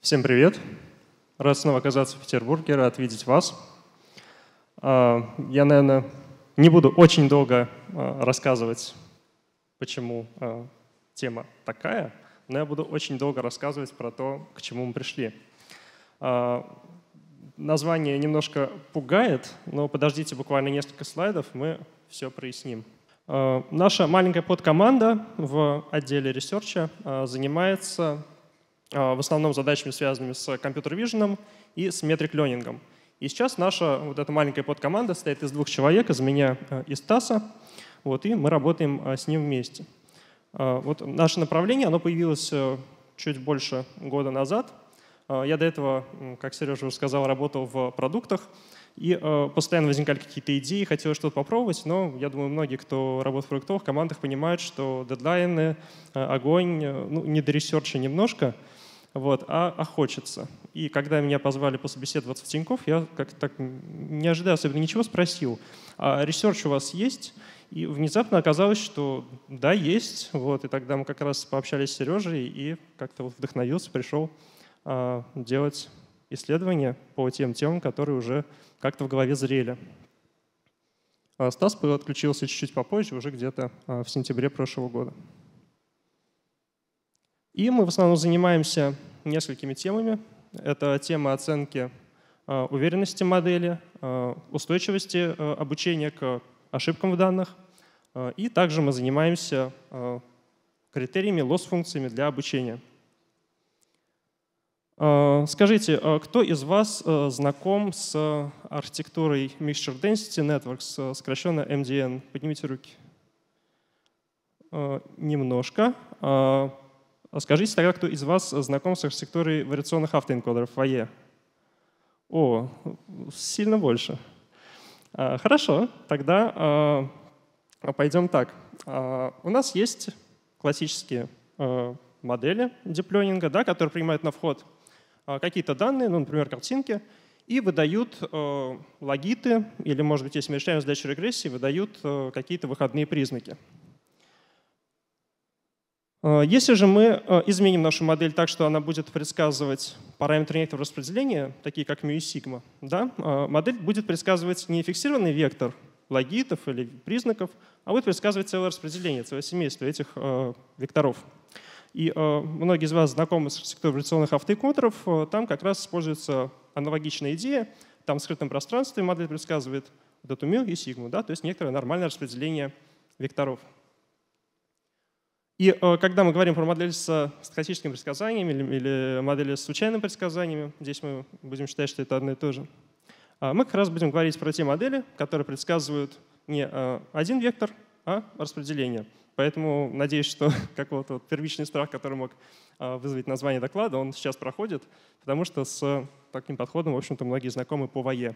Всем привет. Рад снова оказаться в Петербурге, рад видеть вас. А, я, наверное, не буду очень долго а, рассказывать, почему а, тема такая, но я буду очень долго рассказывать про то, к чему мы пришли. Название немножко пугает, но подождите буквально несколько слайдов, мы все проясним. Наша маленькая подкоманда в отделе ресерча занимается а, в основном задачами, связанными с компьютер-виженом и с метрик-ленингом. И сейчас наша вот эта маленькая подкоманда состоит из двух человек, из меня э, и Стаса, вот, и мы работаем э, с ним вместе. А, вот наше направление, оно появилось э, чуть больше года назад. А, я до этого, как Сережа уже сказал, работал в продуктах, и э, постоянно возникали какие-то идеи, хотел что-то попробовать, но я думаю, многие, кто работает в продуктовых командах, понимают, что дедлайны, э, огонь, э, ну, не до ресерча немножко, вот, а, а хочется. И когда меня позвали пособеседоваться в Тинькофф, я как то так не ожидая особенно ничего, спросил, а ресерч у вас есть? И внезапно оказалось, что да, есть. Вот, и тогда мы как раз пообщались с Сережей и как-то вот вдохновился, пришел а, делать исследования по тем темам, которые уже как-то в голове зрели. А Стас подключился чуть-чуть попозже, уже где-то а, в сентябре прошлого года. И мы в основном занимаемся несколькими темами. Это тема оценки а, уверенности модели, устойчивости обучения к ошибкам в данных. И также мы занимаемся критериями, лосс-функциями для обучения. Э, скажите, э, кто из вас э, знаком с архитектурой Mixture Density Networks, сокращенно MDN? Поднимите руки. Немножко. Скажите тогда, кто из вас знаком с архитектурой вариационных автоэнкодеров VAE? О, сильно больше. Хорошо, тогда пойдем так. У нас есть классические модели диплёнинга, да, которые принимают на вход а, какие-то данные, ну, например, картинки, и выдают э, логиты, или, может быть, если мы решаем задачу регрессии, выдают э, какие-то выходные признаки. Э, если же мы э, изменим нашу модель так, что она будет предсказывать параметры некоторого распределения, такие как μ и сигма, да, э, модель будет предсказывать не фиксированный вектор логитов или признаков, а будет предсказывать целое распределение, целое семейство этих векторов. И э, многие из вас знакомы с архитектурой революционных автоиконтеров. Э, там как раз используется аналогичная идея. Там в скрытом пространстве модель предсказывает вот эту и сигму, да, то есть некоторое нормальное распределение векторов. И э, когда мы говорим про модели с статистическими предсказаниями или, или модели с случайными предсказаниями, здесь мы будем считать, что это одно и то же, а, мы как раз будем говорить про те модели, которые предсказывают не один вектор, а распределение. Поэтому надеюсь, что какой-то вот первичный страх, который мог а, вызвать название доклада, он сейчас проходит, потому что с таким подходом, в общем-то, многие знакомы по ВАЕ.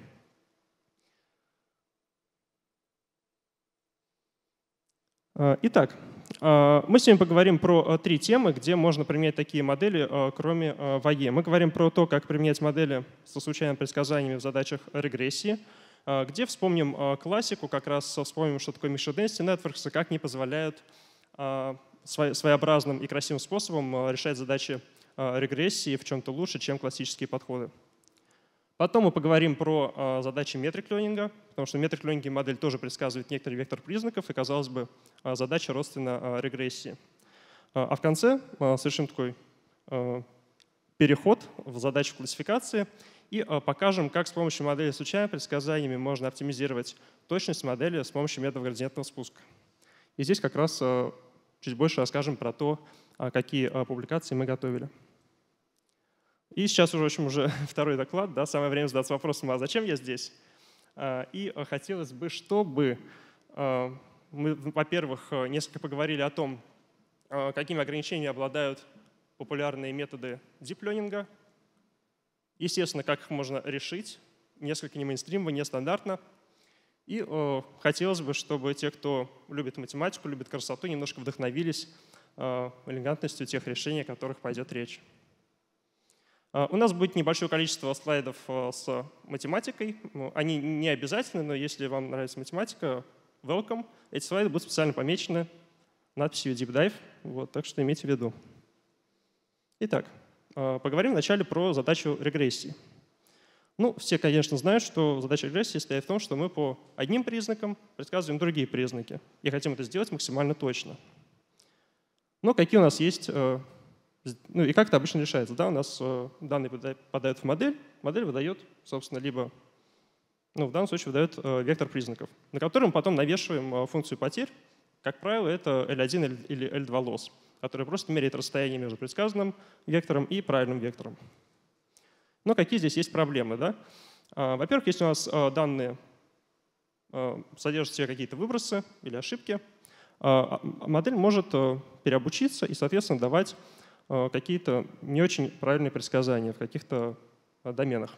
А, итак, а, мы сегодня поговорим про три темы, где можно применять такие модели, кроме ВАЕ. Мы говорим про то, как применять модели со случайными предсказаниями в задачах регрессии – а, где вспомним а, классику, как раз вспомним, что такое Mixed Identity Networks и как они позволяют а, своеобразным и красивым способом решать задачи регрессии в чем-то лучше, чем классические подходы. Потом мы поговорим про задачи метрик ленинга, потому что метрик ленинги модель тоже предсказывает некоторый вектор признаков, и, казалось бы, задача родственна регрессии. А в конце совершим такой переход в задачу классификации и э, покажем, как с помощью модели с случайными предсказаниями можно оптимизировать точность модели с помощью методов градиентного спуска. И здесь как раз э, чуть больше расскажем про то, а, какие э, публикации мы готовили. И сейчас уже, в общем, уже второй доклад, да, самое время задаться вопросом, а зачем я здесь? А, и хотелось бы, чтобы мы, во-первых, несколько поговорили о том, какими ограничениями обладают популярные методы диплёнинга, Естественно, как их можно решить? Несколько не мейнстримово, нестандартно. И э, хотелось бы, чтобы те, кто любит математику, любит красоту, немножко вдохновились э, элегантностью тех решений, о которых пойдет речь. Э, у нас будет небольшое количество слайдов э, с математикой. Э, они не обязательны, но если вам нравится математика, welcome. Эти слайды будут специально помечены надписью Deep Dive, вот, так что имейте в виду. Итак. А, поговорим вначале про задачу регрессии. Ну, все, конечно, знают, что задача регрессии состоит в том, что мы по одним признакам предсказываем другие признаки и хотим это сделать максимально точно. Но какие у нас есть, э, ну и как это обычно решается, да, у нас э, данные подают в модель, модель выдает, собственно, либо, ну, в данном случае выдает э, вектор признаков, на который мы потом навешиваем функцию потерь, как правило, это L1 или L2 лосс который просто меряет расстояние между предсказанным вектором и правильным вектором. Но какие здесь есть проблемы? Да? А, во-первых, если у нас а, данные а, содержат в себе какие-то выбросы или ошибки, модель может переобучиться и, соответственно, давать какие-то не очень правильные предсказания в каких-то доменах.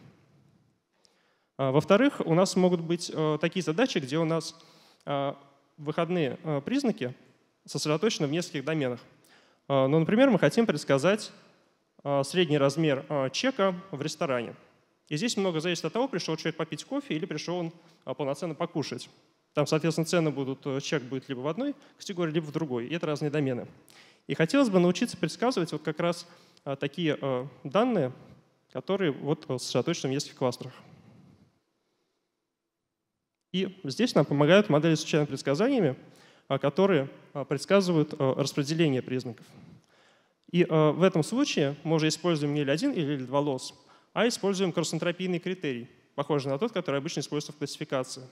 Во-вторых, у нас могут быть такие задачи, где у нас выходные признаки сосредоточены в нескольких доменах. А, ну, например, мы хотим предсказать а, средний размер а, чека в ресторане. И здесь много зависит от того, пришел человек попить кофе или пришел он полноценно покушать. Там, соответственно, цены будут, э, чек будет либо в одной категории, либо в другой. И это разные домены. И хотелось бы научиться предсказывать вот как раз такие данные, которые вот э, сосредоточены в нескольких кластерах. И здесь нам помогают модели с случайными предсказаниями. А, которые а, предсказывают а, распределение признаков. И в этом случае мы уже используем не L1 или L2 лосс, а используем кроссэнтропийный критерий, похожий на тот, который обычно используется в классификации.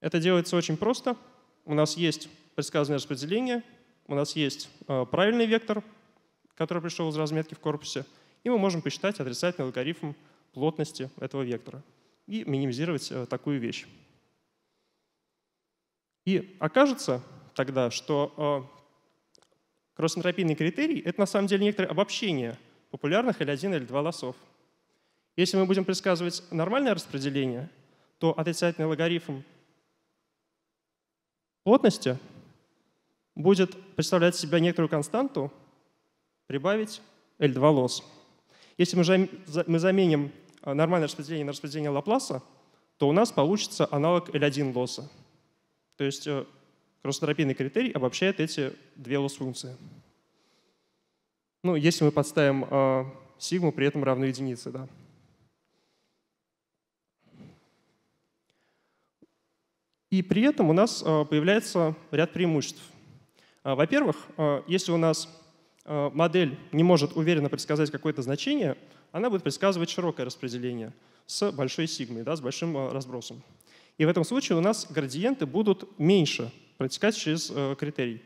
Это делается очень просто. У нас есть предсказанное распределение, у нас есть правильный вектор, который пришел из разметки в корпусе, и мы можем посчитать отрицательный логарифм плотности этого вектора и минимизировать такую вещь. И окажется тогда, что э, кросс-энтропийный критерий — это на самом деле некоторое обобщение популярных L1 или L2 лосов. Если мы будем предсказывать нормальное распределение, то отрицательный логарифм плотности будет представлять себя некоторую константу, прибавить L2 лос. Если мы заменим э, нормальное распределение на распределение Лапласа, то у нас получится аналог L1 лоса. То есть э, кросс-тропийный критерий обобщает эти две лос функции Ну, если мы подставим э, сигму при этом равную единице, да. И при этом у нас э, появляется ряд преимуществ. Во-первых, если у нас модель не может уверенно предсказать какое-то значение, она будет предсказывать широкое распределение с большой сигмой, да, с большим разбросом. И в этом случае у нас градиенты будут меньше протекать через э, критерий.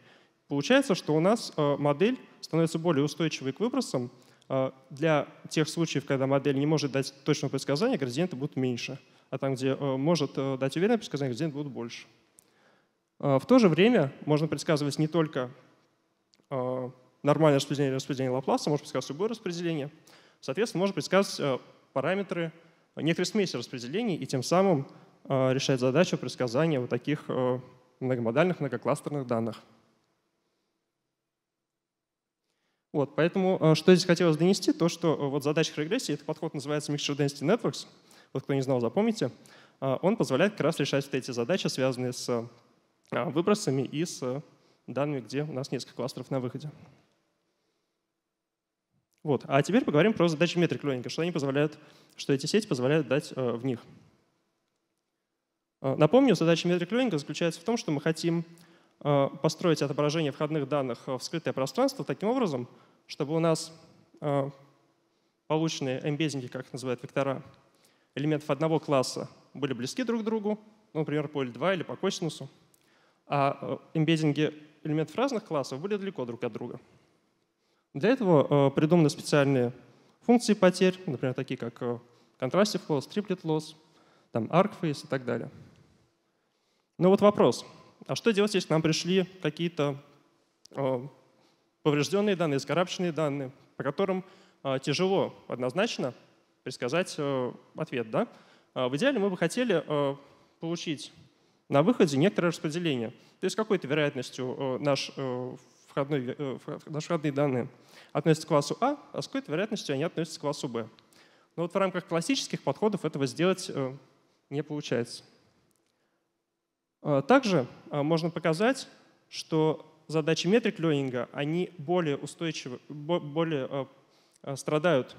Получается, что у нас э, модель становится более устойчивой к выбросам. Э, для тех случаев, когда модель не может дать точного предсказания, градиенты будут меньше. А там, где может дать уверенное предсказание, градиенты будут больше. В то же время можно предсказывать не только нормальное распределение распределения Лапласа, можно предсказывать любое распределение. Соответственно, можно предсказывать параметры некоторой смеси распределений и тем самым Э, решает задачу предсказания вот таких э, многомодальных, многокластерных данных. Вот, поэтому э, что здесь хотелось донести, то что вот задача регрессии, этот подход называется Mixture Density Networks, вот кто не знал, запомните, он позволяет как раз решать вот эти задачи, связанные с выбросами и с данными, где у нас несколько кластеров на выходе. Вот. А теперь поговорим про задачи метрик что они позволяют, что эти сети позволяют дать в них. Э, напомню, задача метрик ленинга заключается в том, что мы хотим э, построить отображение входных данных в скрытое пространство таким образом, чтобы у нас э, полученные эмбеддинги, как их называют вектора, элементов одного класса были близки друг к другу, ну, например, по L2 или по косинусу, а эмбеддинги элементов разных классов были далеко друг от друга. Для этого придуманы специальные функции потерь, например, такие как contrastive loss, triplet loss, там, arc и так далее. Но ну, вот вопрос, а что делать, если к нам пришли какие-то а, поврежденные данные, скоропченные данные, по которым а, тяжело однозначно предсказать э, ответ. Да? А, в идеале мы бы хотели э, получить на выходе некоторое распределение, то есть какой-то вероятностью э, наш входной, наши входные данные относятся к классу А, а с какой-то вероятностью они относятся к классу Б. Но вот в рамках классических подходов этого сделать не получается. Э, также э, можно показать, что задачи метрик ленинга, они более устойчивы, более э, страдают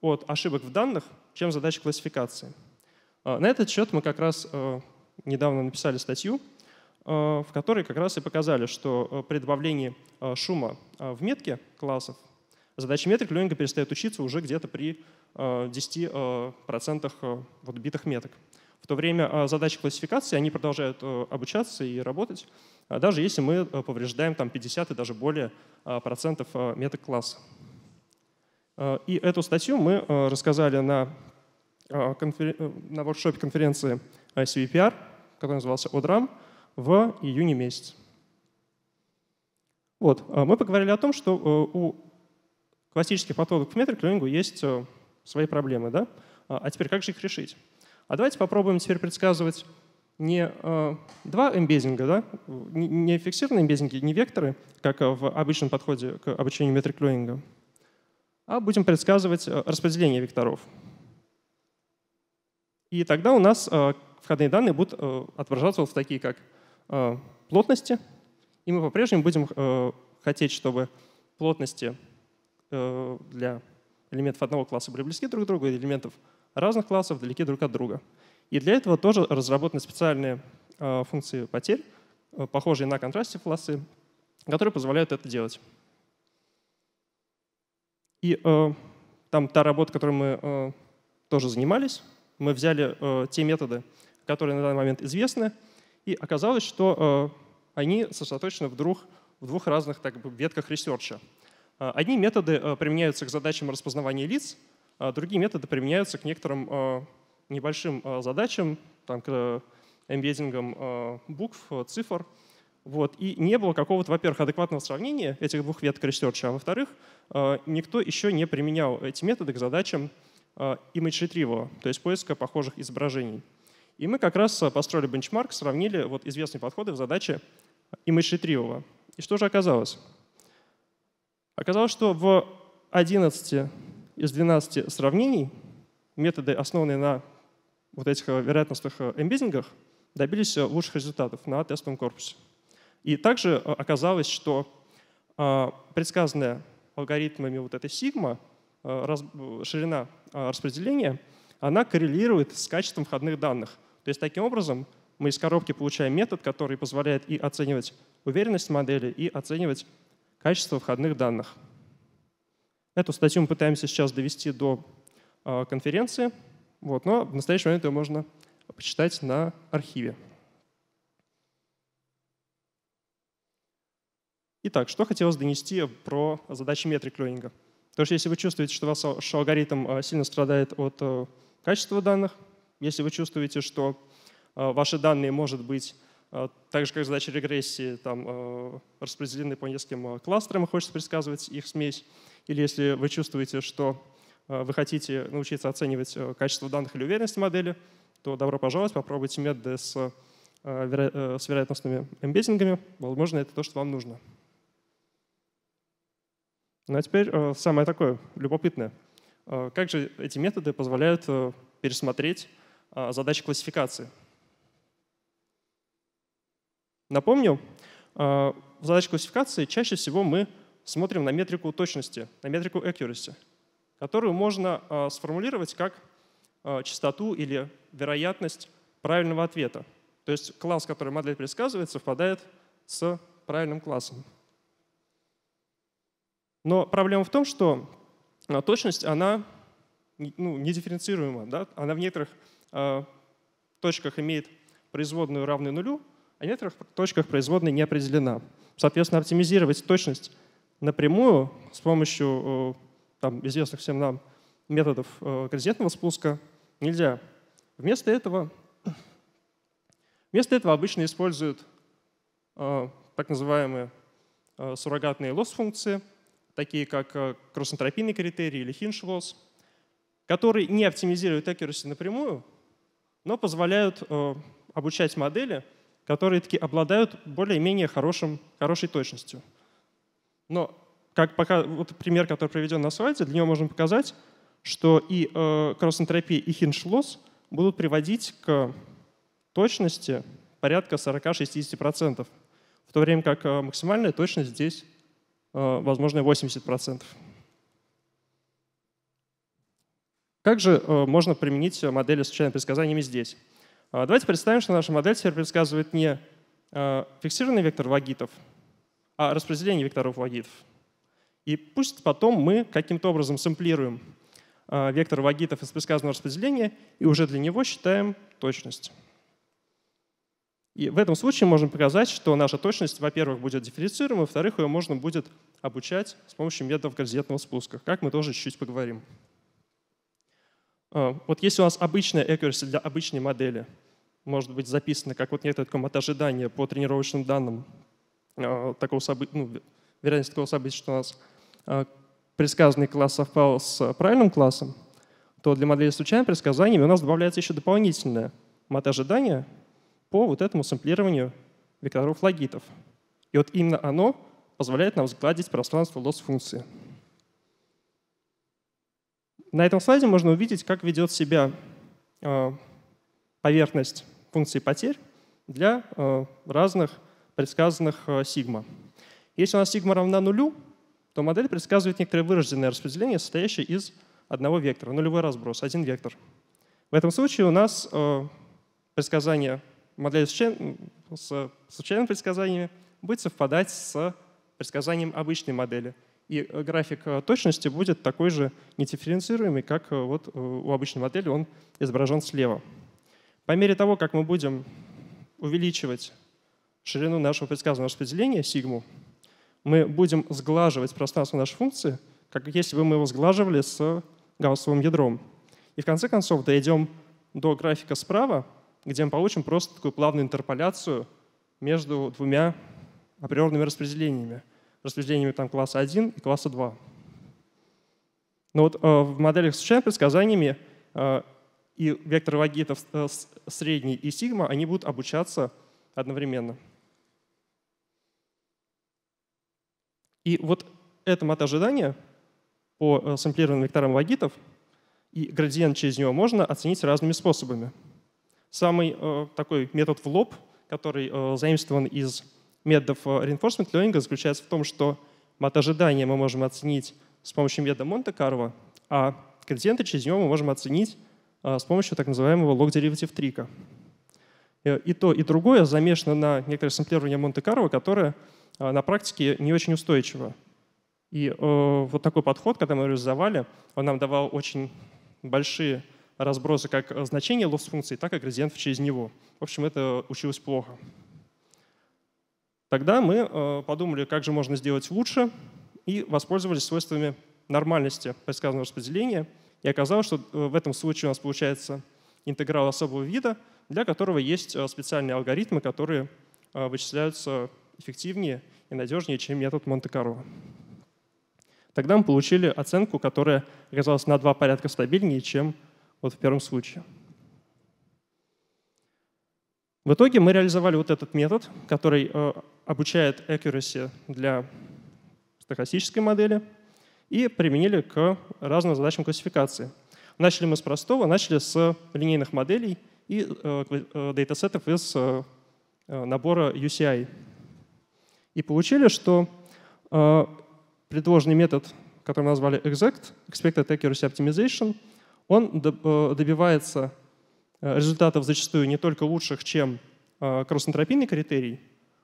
от ошибок в данных, чем задачи классификации. На этот счет мы как раз недавно написали статью, в которой как раз и показали, что при добавлении шума в метке классов задачи метрик Ленинга перестают учиться уже где-то при 10% вот битых меток. В то время а, задачи классификации, они продолжают э, обучаться и работать, а, даже если мы э, повреждаем там 50 и даже более а, процентов меток класса. И эту статью мы э, рассказали на, конфер... на воркшопе конференции CVPR, который назывался ODRAM, в июне месяце. Вот. Мы поговорили о том, что у классических подходов к метрик есть свои проблемы. Да? А теперь как же их решить? А давайте попробуем теперь предсказывать не э, два эмбеддинга, да? не фиксированные эмбеддинги, не векторы, как э, в обычном подходе к обучению метрик лёнинга, а будем предсказывать э, распределение векторов. И тогда у нас э, входные данные будут э, отображаться вот в такие, как э, плотности, и мы по-прежнему будем э, хотеть, чтобы плотности э, для элементов одного класса были близки друг к другу, элементов разных классов далеки друг от друга. И для этого тоже разработаны специальные а, функции потерь, а, похожие на контрасте классы, которые позволяют это делать. И э, там та работа, которой мы э, тоже занимались, мы взяли э, те методы, которые на данный момент известны, и оказалось, что э, они сосредоточены в двух, в двух разных так бы, ветках ресерча. Одни методы применяются к задачам распознавания лиц — а другие методы применяются к некоторым а, небольшим а, задачам, там, к э, эмбеддингам букв, цифр. Вот. И не было какого-то, во-первых, адекватного сравнения этих двух веток ресерча, а во-вторых, никто еще не применял эти методы к задачам image retrieval, то есть поиска похожих изображений. И мы как раз построили бенчмарк, сравнили вот известные подходы в задаче image retrieval. И что же оказалось? Оказалось, что в 11 из 12 сравнений методы, основанные на вот этих э, вероятностных э, эмбеддингах, добились э, лучших результатов на тестовом корпусе. И также оказалось, что предсказанная алгоритмами вот этой сигма ширина распределения, она коррелирует с качеством входных данных. То есть таким образом мы из коробки получаем метод, который позволяет и оценивать уверенность модели, и оценивать качество входных данных. Эту статью мы пытаемся сейчас довести до а, конференции, вот, но в настоящий момент ее можно почитать на архиве. Итак, что хотелось донести про задачи метрик ленинга? Потому что если вы чувствуете, что ваш алгоритм а, сильно страдает от а, качества данных, если вы чувствуете, что ваши данные, может быть, так же, как задачи регрессии, там, распределены по нескольким кластерам, и хочется предсказывать их смесь, или если вы чувствуете, что э, вы хотите научиться оценивать э, качество данных или уверенность модели, то добро пожаловать, попробуйте методы с, э, с вероятностными эмбессингами. Возможно, это то, что вам нужно. Ну а теперь самое такое любопытное. Как же эти методы позволяют пересмотреть задачи классификации? Напомню, в задаче классификации чаще всего мы смотрим на метрику точности, на метрику accuracy, которую можно а, сформулировать как а, частоту или вероятность правильного ответа. То есть класс, который модель предсказывает, совпадает с правильным классом. Но проблема в том, что а, точность, она ну, недифференцируема. Да? Она в некоторых э, точках имеет производную равную нулю, а в некоторых точках производная не определена. Соответственно, оптимизировать точность напрямую с помощью э, там, известных всем нам методов э, горизонтального спуска нельзя. Вместо этого, вместо этого обычно используют э, так называемые суррогатные лосс-функции, такие как кроссэнтропийный критерий или хинш-лосс, которые не оптимизируют accuracy напрямую, но позволяют обучать модели, которые таки обладают более-менее хорошей точностью. Но как пока, вот пример, который проведен на слайде, для него можно показать, что и э, кросс-энтропия, и хиншлосс будут приводить к точности порядка 40-60%, в то время как э, максимальная точность здесь, э, возможно, 80%. Как же э, можно применить модели с случайными предсказаниями здесь? Э, давайте представим, что наша модель теперь предсказывает не э, фиксированный вектор вагитов а распределение векторов вагитов. И пусть потом мы каким-то образом сэмплируем э, вектор вагитов из предсказанного распределения и уже для него считаем точность. И в этом случае можно показать, что наша точность, во-первых, будет дифференцируема, во-вторых, ее можно будет обучать с помощью методов градиентного спуска, как мы тоже чуть-чуть поговорим. Э, вот если у нас обычная accuracy для обычной модели может быть записана как вот некоторый комат ожидания по тренировочным данным Э, такого события, ну, вероятность такого события, что у нас э, предсказанный класс совпал с правильным классом, то для модели случайных предсказаний у нас добавляется еще дополнительное мат ожидания по вот этому сэмплированию векторов логитов. И вот именно оно позволяет нам сгладить пространство лосс-функции. На этом слайде можно увидеть, как ведет себя э, поверхность функции потерь для разных предсказанных э, сигма. Если у нас сигма равна нулю, то модель предсказывает некоторое вырожденное распределение, состоящее из одного вектора, нулевой разброс, один вектор. В этом случае у нас э, предсказание модели с случайными предсказаниями будет совпадать с предсказанием обычной модели. И э, график точности будет такой же недифференцируемый, как вот у обычной модели он изображен слева. По мере того, как мы будем увеличивать ширину нашего предсказанного распределения, сигму, мы будем сглаживать пространство нашей функции, как если бы мы его сглаживали с гауссовым ядром. И в конце концов дойдем до графика справа, где мы получим просто такую плавную интерполяцию между двумя априорными распределениями. Распределениями там класса 1 и класса 2. Но вот э, в моделях с случайными предсказаниями э, и векторы вагитов э, средний и сигма, они будут обучаться одновременно. И вот это мат по э, сэмплированным векторам логитов и градиент через него можно оценить разными способами. Самый э, такой метод в лоб, который э, заимствован из методов э, reinforcement learning, заключается в том, что мат мы можем оценить с помощью метода Монте-Карло, а градиенты через него мы можем оценить э, с помощью так называемого лог-дериватив трика. Э, и то, и другое замешано на некоторое сэмплирование Монте-Карло, которое а, на практике не очень устойчиво. И э, вот такой подход, когда мы реализовали, он нам давал очень большие разбросы как значения loss функции, так и градиентов через него. В общем, это училось плохо. Тогда мы э, подумали, как же можно сделать лучше, и воспользовались свойствами нормальности предсказанного распределения. И оказалось, что э, в этом случае у нас получается интеграл особого вида, для которого есть специальные алгоритмы, которые вычисляются эффективнее и надежнее, чем метод Монте-Карло. Тогда мы получили оценку, которая оказалась на два порядка стабильнее, чем вот в первом случае. В итоге мы реализовали вот этот метод, который э, обучает accuracy для стохастической модели и применили к разным задачам классификации. Начали мы с простого, начали с линейных моделей и э, э, датасетов из набора UCI и получили, что э, предложенный метод, который мы назвали exact, expected accuracy optimization, он э, добивается э, результатов зачастую не только лучших, чем э, кросс-энтропийный критерий,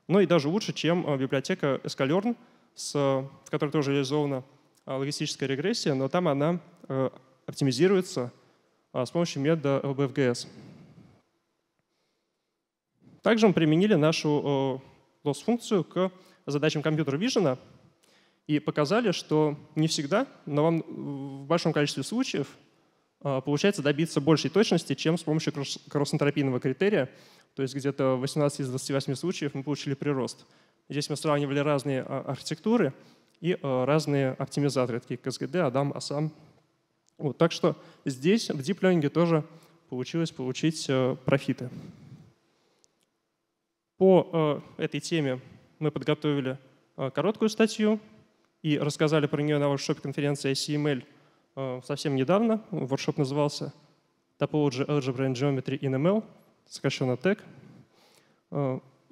но и даже лучше, чем библиотека Escalern, с, в которой тоже реализована логистическая регрессия, но там она оптимизируется с помощью метода LBFGS. Также мы применили нашу loss-функцию к задачам компьютер вижена и показали, что не всегда, но вам в большом количестве случаев а, получается добиться большей точности, чем с помощью кросс критерия. То есть где-то в 18 из 28 случаев мы получили прирост. Здесь мы сравнивали разные а, архитектуры и а, разные оптимизаторы, такие как SGD, Адам, Асам. Вот, так что здесь в Deep Learning тоже получилось получить э, профиты. По э, этой теме мы подготовили э, короткую статью и рассказали про нее на воркшопе-конференции ICML э, совсем недавно. Воркшоп назывался Topology, Algebra and Geometry in ML, сокращенно TEG.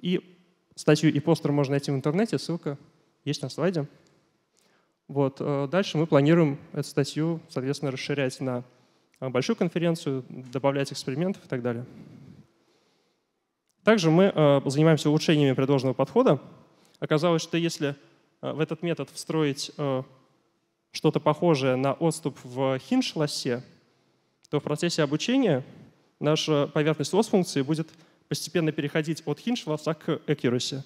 И статью и постер можно найти в интернете, ссылка есть на слайде. Вот. Дальше мы планируем эту статью, соответственно, расширять на большую конференцию, добавлять экспериментов и так далее. Также мы э, занимаемся улучшениями предложенного подхода. Оказалось, что если э, в этот метод встроить э, что-то похожее на отступ в хинж-лоссе, то в процессе обучения наша поверхность лосс-функции будет постепенно переходить от хинж-лосса к accuracy.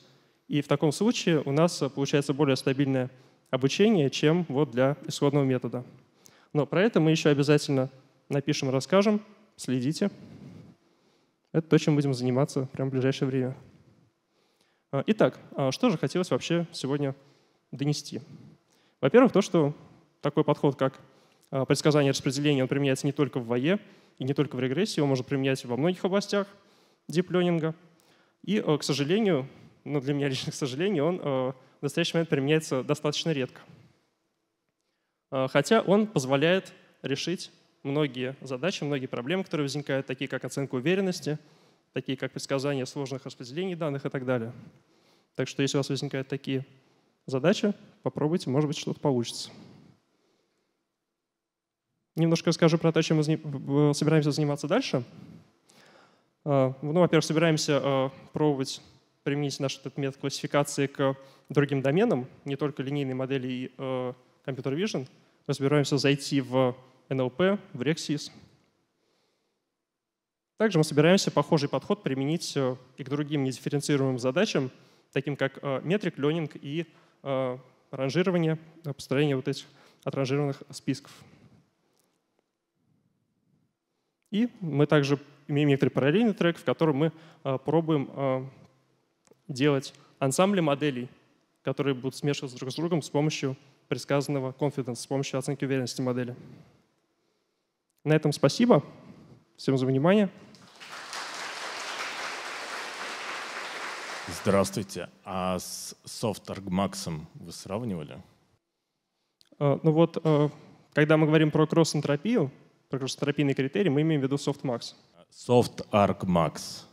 И в таком случае у нас получается более стабильное обучение, чем вот для исходного метода. Но про это мы еще обязательно напишем, и расскажем. Следите. Это то, чем будем заниматься прямо в ближайшее время. А, итак, а, что же хотелось вообще сегодня донести? Во-первых, то, что такой подход, как а, предсказание распределения, он применяется не только в ВАЕ и не только в регрессии, его может применять во многих областях дип-ленинга. И, к сожалению, ну для меня лично, к сожалению, он в настоящий момент применяется достаточно редко. Хотя он позволяет решить многие задачи, многие проблемы, которые возникают, такие как оценка уверенности, такие как предсказание сложных распределений данных и так далее. Так что если у вас возникают такие задачи, попробуйте, может быть, что-то получится. Немножко расскажу про то, чем мы собираемся заниматься дальше. А, ну, во-первых, собираемся а, пробовать применить наш этот метод классификации к другим доменам, не только линейной модели и а, компьютер vision. Мы собираемся зайти в NLP в RexIS. Также мы собираемся похожий подход применить э, и к другим недифференцируемым задачам, таким как э, метрик, ленинг и э, ранжирование, построение вот этих отранжированных списков. И мы также имеем некоторый параллельный трек, в котором мы пробуем делать ансамбли моделей, которые будут смешиваться друг с другом с помощью предсказанного confidence, с помощью оценки уверенности модели. На этом спасибо. Всем за внимание. Здравствуйте. А с SoftArgMax вы сравнивали? Э, ну вот, э, когда мы говорим про кросс-энтропию, про кросс-энтропийный критерий, мы имеем в виду SoftMax. SoftArgMax.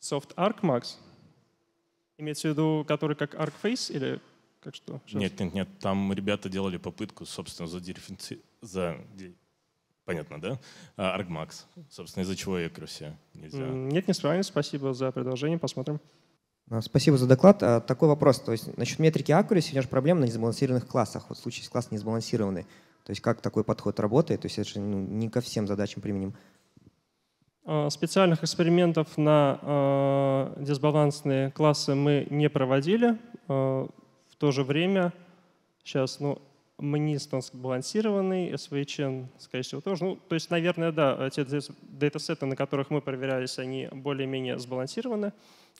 Max. Имеется в виду, который как ArcFace или как что? Сейчас? Нет, нет, нет. Там ребята делали попытку, собственно, за задифференцировать Понятно, да? А, Аргмакс. Собственно, из-за чего Экруси нельзя? Нет, не справились. Спасибо за предложение. Посмотрим. А, спасибо за доклад. А, такой вопрос. То есть насчет метрики accuracy, у меня же проблема на несбалансированных классах. Вот в случае, если класс несбалансированный, то есть как такой подход работает? То есть это же ну, не ко всем задачам применим. А, специальных экспериментов на дисбалансные классы мы не проводили. в то же время, сейчас, ну, Мнистон сбалансированный, SVHN, скорее всего, тоже. Ну, то есть, наверное, да, э, те датасеты, на которых мы проверялись, они более-менее сбалансированы.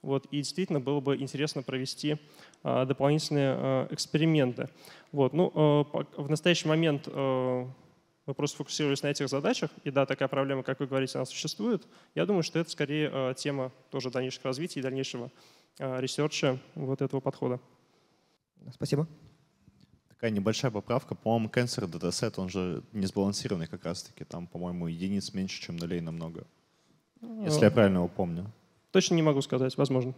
Вот, и действительно было бы интересно провести а, дополнительные а, эксперименты. Вот, ну, а, в настоящий момент мы просто фокусировались на этих задачах, и да, такая проблема, как вы говорите, она существует. Я думаю, что это скорее тема тоже дальнейших развития и дальнейшего ресерча вот этого подхода. Спасибо такая небольшая поправка. По-моему, cancer датасет, он же не сбалансированный как раз-таки. Там, по-моему, единиц меньше, чем нулей намного. Ну, если я правильно его помню. Точно не могу сказать, возможно.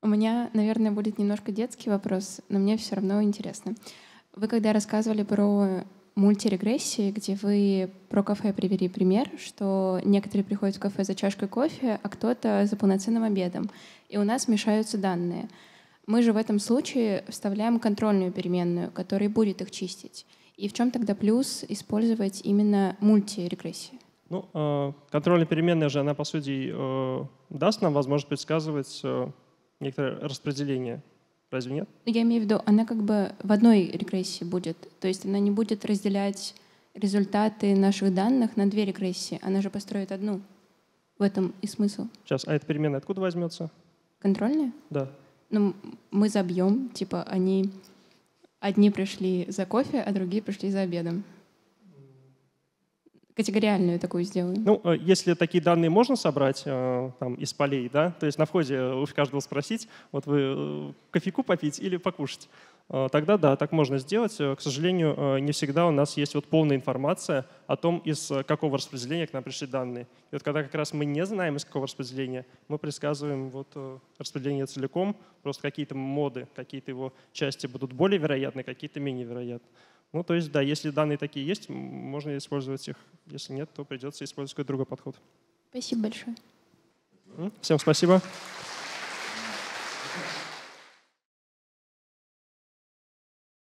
У меня, наверное, будет немножко детский вопрос, но мне все равно интересно. Вы когда рассказывали про мультирегрессии, где вы про кафе привели пример, что некоторые приходят в кафе за чашкой кофе, а кто-то за полноценным обедом. И у нас мешаются данные. Мы же в этом случае вставляем контрольную переменную, которая будет их чистить. И в чем тогда плюс использовать именно мультирегрессию? Ну, э, контрольная переменная же, она, по сути, э, даст нам возможность предсказывать э, некоторое распределение. Разве нет? Ну, я имею в виду, она как бы в одной регрессии будет. То есть она не будет разделять результаты наших данных на две регрессии. Она же построит одну. В этом и смысл. Сейчас, а эта переменная откуда возьмется? Контрольная? Да ну, мы забьем, типа, они одни пришли за кофе, а другие пришли за обедом. Категориальную такую сделаем. Ну, э, если такие данные можно собрать э, там, из полей, да, то есть на входе у каждого спросить, вот вы э, кофейку попить или покушать. Э, тогда да, так можно сделать. Э, к сожалению, э, не всегда у нас есть вот полная информация о том, из какого распределения к нам пришли данные. И вот когда как раз мы не знаем, из какого распределения, мы предсказываем вот распределение целиком, просто какие-то моды, какие-то его части будут более вероятны, какие-то менее вероятны. Ну, то есть, да, если данные такие есть, можно использовать их. Если нет, то придется использовать какой-то другой подход. Спасибо большое. Всем спасибо.